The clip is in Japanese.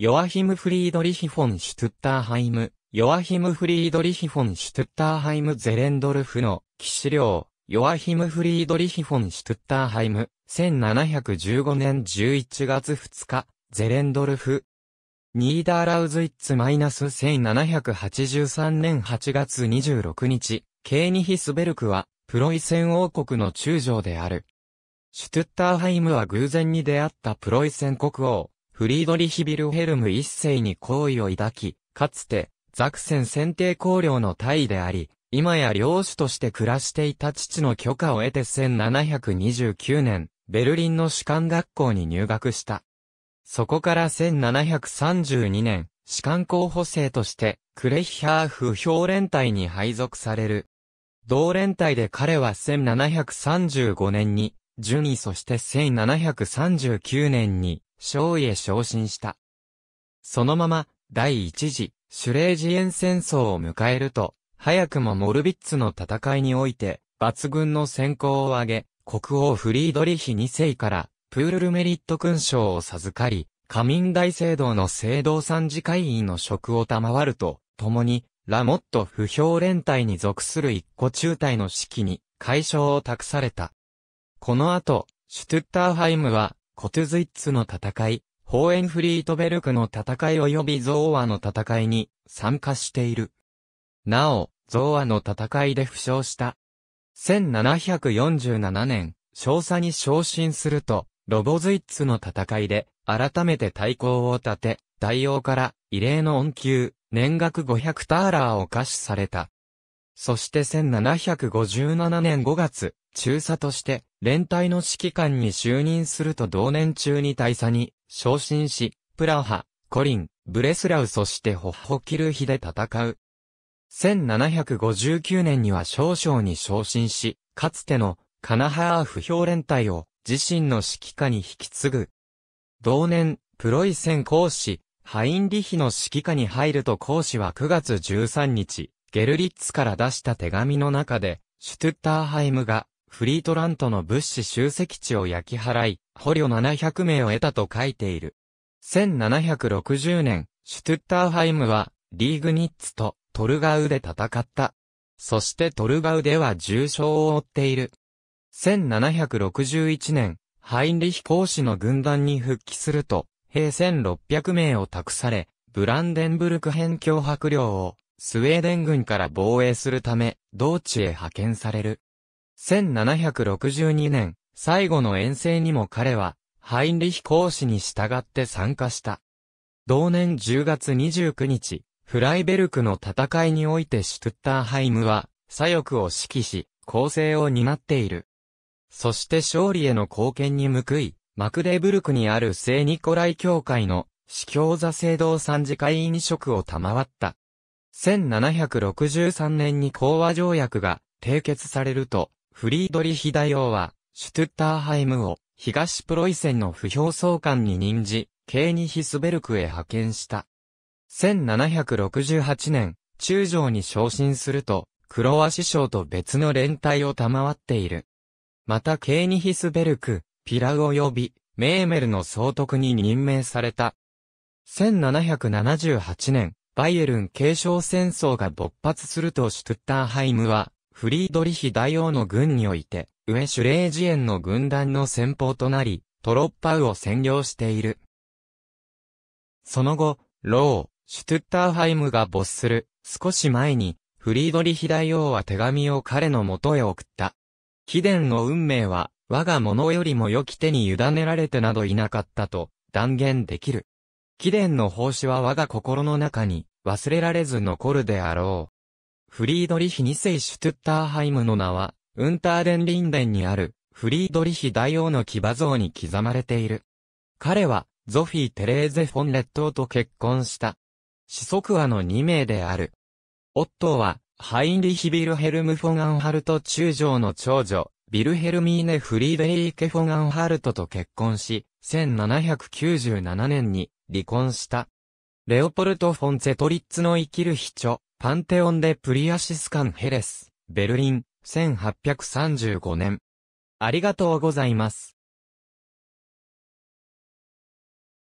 ヨアヒム・フリードリヒフォン・シュトゥッターハイム、ヨアヒム・フリードリヒフォン・シュトゥッターハイム・ゼレンドルフの、騎士領、ヨアヒム・フリードリヒフォン・シュトゥッターハイム、1715年11月2日、ゼレンドルフ。ニーダーラウズイッツ・マイナス1783年8月26日、ケーニヒスベルクは、プロイセン王国の中将である。シュトゥッターハイムは偶然に出会ったプロイセン国王、フリードリヒ・ビルヘルム一世に好意を抱き、かつて、ザクセン選定公領の大であり、今や領主として暮らしていた父の許可を得て1729年、ベルリンの士官学校に入学した。そこから1732年、士官候補生として、クレヒハーフ評連隊に配属される。同連隊で彼は1735年に、順位そして1739年に、位へ昇進した。そのまま、第一次、シュレージエン戦争を迎えると、早くもモルビッツの戦いにおいて、抜群の先行を挙げ、国王フリードリヒ2世から、プールルメリット勲章を授かり、仮眠大聖堂の聖堂参事会員の職を賜ると、共に、ラモット不評連隊に属する一個中隊の指揮に、解消を託された。この後、シュトゥッターハイムは、コトゥズイッツの戦い、ホーエンフリートベルクの戦い及びゾーアの戦いに参加している。なお、ゾーアの戦いで負傷した。1747年、少佐に昇進すると、ロボズイッツの戦いで、改めて対抗を立て、大王から異例の恩給、年額500ターラーを貸しされた。そして1757年5月、中佐として、連隊の指揮官に就任すると同年中に大佐に、昇進し、プラハ、コリン、ブレスラウそしてホッホキルヒで戦う。1759年には少将に昇進し、かつてのカナハーフ評連隊を自身の指揮下に引き継ぐ。同年、プロイセン公使、ハインリヒの指揮下に入ると公使は9月13日、ゲルリッツから出した手紙の中で、シュトゥッターハイムがフリートラントの物資集積地を焼き払い、捕虜700名を得たと書いている。1760年、シュトゥッターハイムは、リーグニッツとトルガウで戦った。そしてトルガウでは重傷を負っている。1761年、ハインリヒ公使の軍団に復帰すると、兵1600名を託され、ブランデンブルク辺境迫領をスウェーデン軍から防衛するため、同地へ派遣される。1762年、最後の遠征にも彼は、ハインリヒ公使に従って参加した。同年10月29日、フライベルクの戦いにおいてシュトッターハイムは、左翼を指揮し、構成を担っている。そして勝利への貢献に報い、マクデブルクにある聖ニコライ教会の、司教座聖堂参事会員職を賜った。1763年に講和条約が締結されると、フリードリヒ大王は、シュトゥッターハイムを、東プロイセンの不評総監に任じ、ケーニヒスベルクへ派遣した。1768年、中将に昇進すると、クロア師匠と別の連帯を賜っている。またケーニヒスベルク、ピラウ及び、メーメルの総督に任命された。1778年、バイエルン継承戦争が勃発するとシュトゥッターハイムは、フリードリヒ大王の軍において、上シュレージエンの軍団の先鋒となり、トロッパウを占領している。その後、ロー、シュトゥッターハイムが没する、少し前に、フリードリヒ大王は手紙を彼の元へ送った。貴殿の運命は、我が者よりも良き手に委ねられてなどいなかったと断言できる。貴殿の奉仕は我が心の中に忘れられず残るであろう。フリードリヒ2世シュトゥッターハイムの名は、ウンターデンリンデンにある、フリードリヒ大王の騎馬像に刻まれている。彼は、ゾフィー・テレーゼ・フォンレッ島と結婚した。子息はの2名である。夫は、ハインリヒ・ビルヘルム・フォン・アンハルト中将の長女、ビルヘルミーネ・フリーデリーケ・フォン・アンハルトと結婚し、1797年に離婚した。レオポルト・フォン・ゼトリッツの生きる秘書。パンテオン・でプリアシスカン・ヘレス、ベルリン、1835年。ありがとうございます。